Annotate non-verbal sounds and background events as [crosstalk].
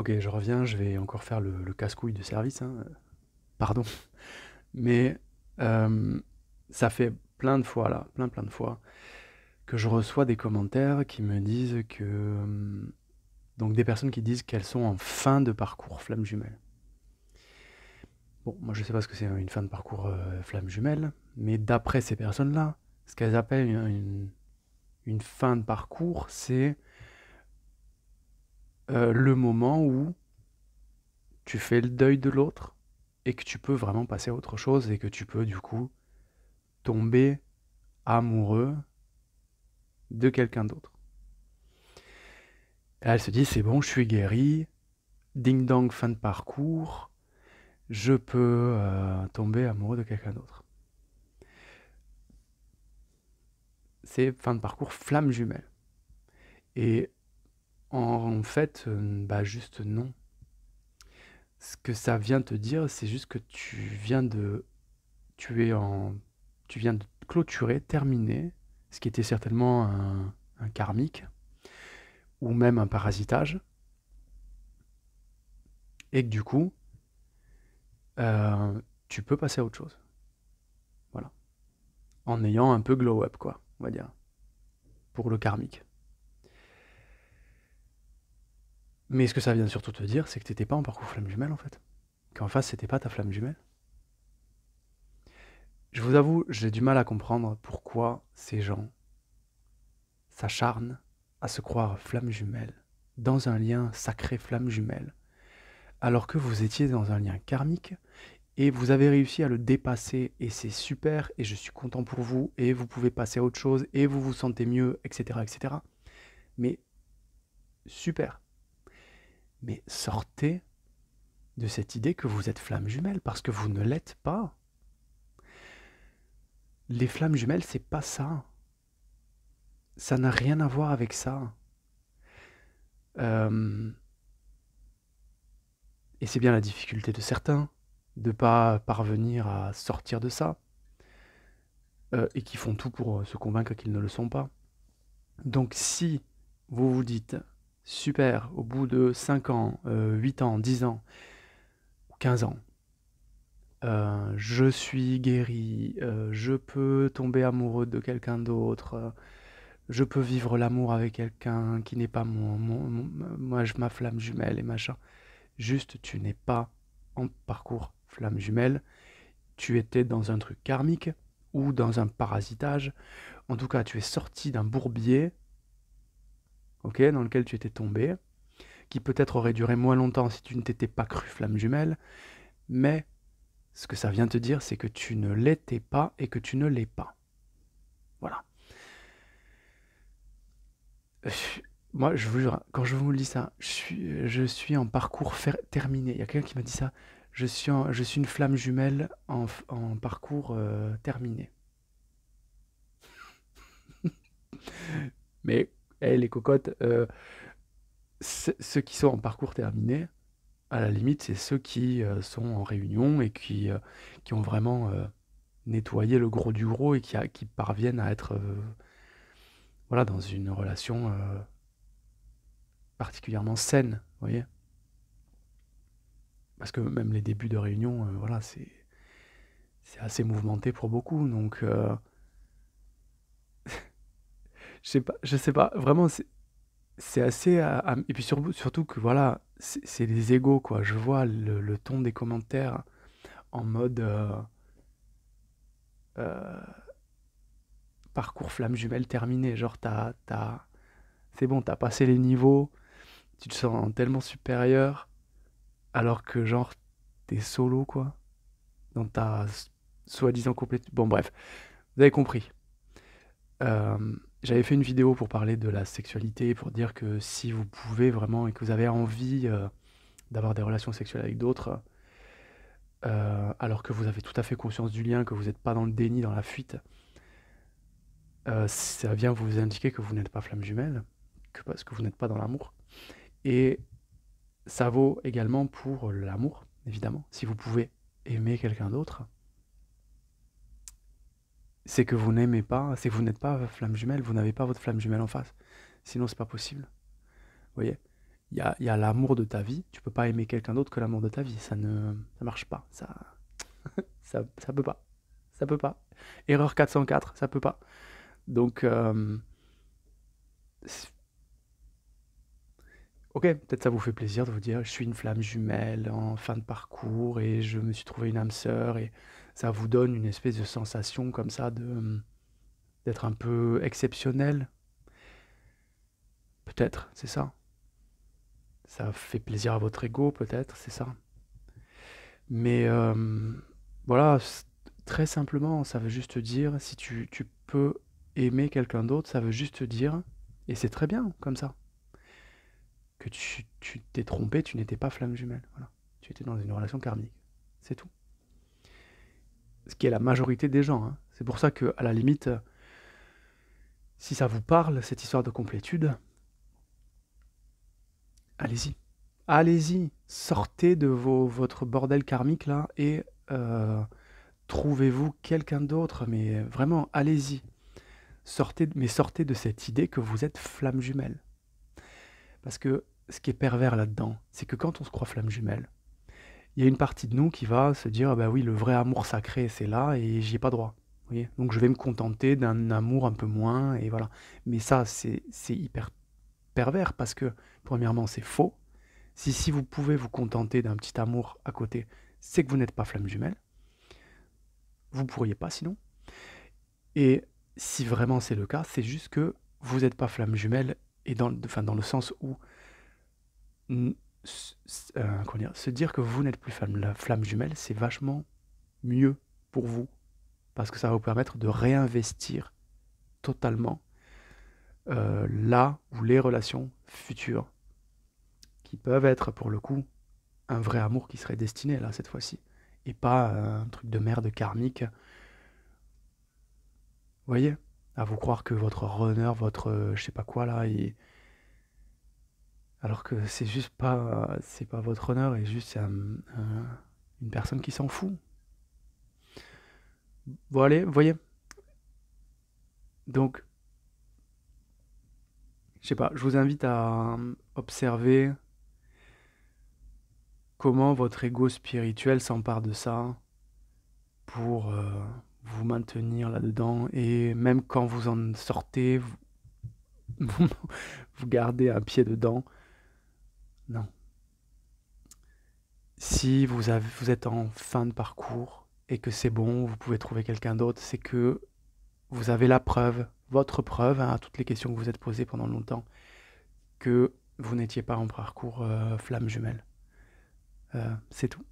Ok, je reviens, je vais encore faire le, casse-couille de service, hein. pardon. Mais euh, ça fait plein de fois, là, plein plein de fois, que je reçois des commentaires qui me disent que... Euh, donc des personnes qui disent qu'elles sont en fin de parcours flamme jumelle. Bon, moi je ne sais pas ce que c'est hein, une fin de parcours euh, flamme jumelle, mais d'après ces personnes-là, ce qu'elles appellent une, fin de parcours, c'est euh, le moment où tu fais le deuil de l'autre et que tu peux vraiment passer à autre chose et que tu peux du coup tomber amoureux de quelqu'un d'autre. elle se dit, c'est bon, je suis guérie, ding-dong, fin de parcours, je peux euh, tomber amoureux de quelqu'un d'autre. C'est fin de parcours flamme jumelle. Et en fait, euh, bah juste non. Ce que ça vient te dire, c'est juste que tu viens de tu en tu viens de clôturer, terminer ce qui était certainement un, karmique ou même un parasitage et que du coup euh, tu peux passer à autre chose. Voilà. En ayant un peu glow up quoi, on va dire pour le karmique. Mais ce que ça vient surtout te dire, c'est que t'étais pas en parcours flamme jumelle en fait. Qu'en face, c'était pas ta flamme jumelle. Je vous avoue, j'ai du mal à comprendre pourquoi ces gens s'acharnent à se croire flamme jumelle, dans un lien sacré flamme jumelle, alors que vous étiez dans un lien karmique et vous avez réussi à le dépasser et c'est super et je suis content pour vous et vous pouvez passer à autre chose et vous vous sentez mieux, etc. etc. Mais super. Mais sortez de cette idée que vous êtes flamme jumelle, parce que vous ne l'êtes pas. Les flammes jumelles, c'est pas ça. Ça n'a rien à voir avec ça. Euh, et c'est bien la difficulté de certains de pas parvenir à sortir de ça, euh, et qui font tout pour euh, se convaincre qu'ils ne le sont pas. Donc si vous vous dites super au bout de 5 ans, 8 euh, ans, 10 ans, 15 ans. Euh, je suis guéri, euh, je peux tomber amoureux de quelqu'un d'autre, je peux vivre l'amour avec quelqu'un qui n'est pas mon, ma flamme jumelle et machin. Juste, tu n'es pas en parcours flamme jumelle, tu étais dans un truc karmique ou dans un parasitage. En tout cas, tu es sorti d'un bourbier dans lequel tu étais tombé, qui peut-être aurait duré moins longtemps si tu ne t'étais pas cru flamme jumelle, mais ce que ça vient te dire, c'est que tu ne l'étais pas et que tu ne l'es pas. Voilà. Euh, moi, je vous jure, quand je vous dis ça, je suis, en parcours terminé. Il y a quelqu'un qui m'a dit ça. Je suis, je suis une flamme jumelle en, parcours euh, terminé. [laughs] Mais et eh, les cocottes, euh, ceux qui sont en parcours terminé, à la limite, c'est ceux qui euh, sont en réunion et qui, euh, qui ont vraiment nettoyé le gros du gros et qui, qui parviennent à être voilà, dans une relation particulièrement saine, vous voyez Parce que même les débuts de réunion, voilà, c'est assez mouvementé pour beaucoup. Donc, je sais pas, Vraiment, c'est assez. Euh, et puis surtout que voilà, c'est les égaux quoi. Je vois le, ton des commentaires en mode euh, euh, parcours flamme jumelle terminé. Genre t'as, c'est bon, t'as passé les niveaux, tu te sens tellement supérieur, alors que genre t'es solo quoi dans ta soi-disant complète. Bon bref, vous avez compris. Euh, j'avais fait une vidéo pour parler de la sexualité, pour dire que si vous pouvez vraiment et que vous avez envie euh, d'avoir des relations sexuelles avec d'autres, euh, alors que vous avez tout à fait conscience du lien, que vous n'êtes pas dans le déni, dans la fuite, euh, ça vient vous indiquer que vous n'êtes pas flamme jumelle, que parce que vous n'êtes pas dans l'amour. Et ça vaut également pour l'amour, évidemment. Si vous pouvez aimer quelqu'un d'autre, c'est que vous n'aimez pas, c'est que vous n'êtes pas flamme jumelle, vous n'avez pas votre flamme jumelle en face. Sinon, c'est pas possible. Vous voyez Il y a, l'amour de ta vie, tu peux pas aimer quelqu'un d'autre que l'amour de ta vie. Ça ne ça marche pas. Ça, [laughs] ça, ça peut pas. Ça peut pas. Erreur 404, ça peut pas. Donc, euh, Ok, peut-être ça vous fait plaisir de vous dire je suis une flamme jumelle en fin de parcours et je me suis trouvé une âme sœur et ça vous donne une espèce de sensation comme ça de hum, d'être un peu exceptionnel. Peut-être, c'est ça. Ça fait plaisir à votre ego, peut-être, c'est ça. Mais hum, voilà, très simplement, ça veut juste dire si tu peux aimer quelqu'un d'autre, ça veut juste dire, et c'est très bien comme ça que tu t'es trompé, tu n'étais pas flamme jumelle. Tu étais dans une relation karmique. C'est tout. Ce qui est la majorité des gens. Hein. C'est pour ça que, à la limite, euh, si ça vous parle, cette histoire de complétude, allez-y. Allez-y. Sortez de vos, votre bordel karmique là et euh, trouvez-vous quelqu'un d'autre. Mais vraiment, allez-y. Sortez, mais sortez de cette idée que vous êtes flamme jumelle. Parce que ce qui est pervers là-dedans, c'est que quand on se croit flamme jumelle, il y a une partie de nous qui va se dire, ah bah oui, le vrai amour sacré, c'est là et j'y ai pas droit. donc je vais me contenter d'un amour un peu moins, et voilà. Mais ça, c'est hyper pervers parce que, premièrement, c'est faux. Si, si vous pouvez vous contenter d'un petit amour à côté, c'est que vous n'êtes pas flamme jumelle. Vous pourriez pas sinon. Et si vraiment c'est le cas, c'est juste que vous n'êtes pas flamme jumelle, et dans, enfin, dans le sens où euh, se dire que vous n'êtes plus femme la flamme jumelle, c'est vachement mieux pour vous parce que ça va vous permettre de réinvestir totalement euh, là où les relations futures qui peuvent être pour le coup un vrai amour qui serait destiné là cette fois-ci et pas euh, un truc de merde karmique. Vous voyez, à vous croire que votre runner, votre je sais pas quoi là, il alors que c'est juste pas c'est pas votre honneur et juste une personne qui s'en fout. Bon allez, voyez. Donc je sais pas, je vous invite à observer comment votre ego spirituel s'empare de ça pour euh, vous maintenir là-dedans et même quand vous en sortez, vous, [laughs] vous gardez un pied dedans non. Si vous, avez, vous êtes en fin de parcours et que c'est bon, vous pouvez trouver quelqu'un d'autre, c'est que vous avez la preuve, votre preuve hein, à toutes les questions que vous êtes posées pendant longtemps, que vous n'étiez pas en parcours euh, flamme jumelle. Euh, c'est tout.